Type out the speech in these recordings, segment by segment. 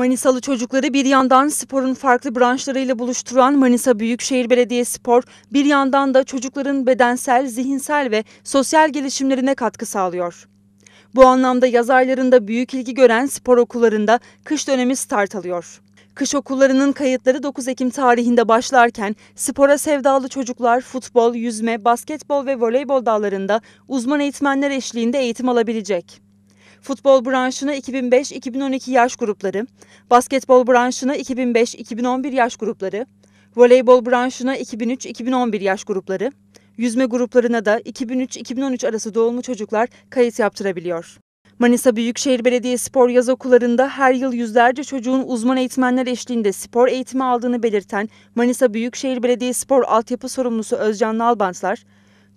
Manisalı çocukları bir yandan sporun farklı branşlarıyla buluşturan Manisa Büyükşehir Belediye Spor, bir yandan da çocukların bedensel, zihinsel ve sosyal gelişimlerine katkı sağlıyor. Bu anlamda yaz aylarında büyük ilgi gören spor okullarında kış dönemi start alıyor. Kış okullarının kayıtları 9 Ekim tarihinde başlarken spora sevdalı çocuklar futbol, yüzme, basketbol ve voleybol dallarında uzman eğitmenler eşliğinde eğitim alabilecek. Futbol branşına 2005-2012 yaş grupları, basketbol branşına 2005-2011 yaş grupları, voleybol branşına 2003-2011 yaş grupları, yüzme gruplarına da 2003-2013 arası doğumlu çocuklar kayıt yaptırabiliyor. Manisa Büyükşehir Belediye Spor Yaz Okullarında her yıl yüzlerce çocuğun uzman eğitmenler eşliğinde spor eğitimi aldığını belirten Manisa Büyükşehir Belediye Spor Altyapı Sorumlusu Özcan Nalbantlar,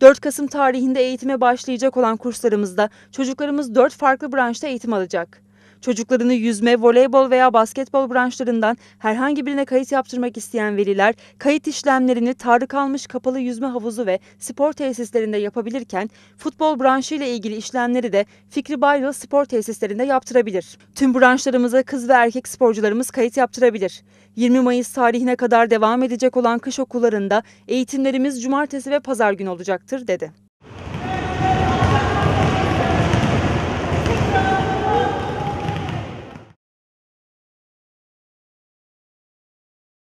4 Kasım tarihinde eğitime başlayacak olan kurslarımızda çocuklarımız 4 farklı branşta eğitim alacak. Çocuklarını yüzme, voleybol veya basketbol branşlarından herhangi birine kayıt yaptırmak isteyen veliler kayıt işlemlerini tarih kalmış kapalı yüzme havuzu ve spor tesislerinde yapabilirken futbol branşı ile ilgili işlemleri de Fikri Bayrıl spor tesislerinde yaptırabilir. Tüm branşlarımıza kız ve erkek sporcularımız kayıt yaptırabilir. 20 Mayıs tarihine kadar devam edecek olan kış okullarında eğitimlerimiz cumartesi ve pazar günü olacaktır dedi.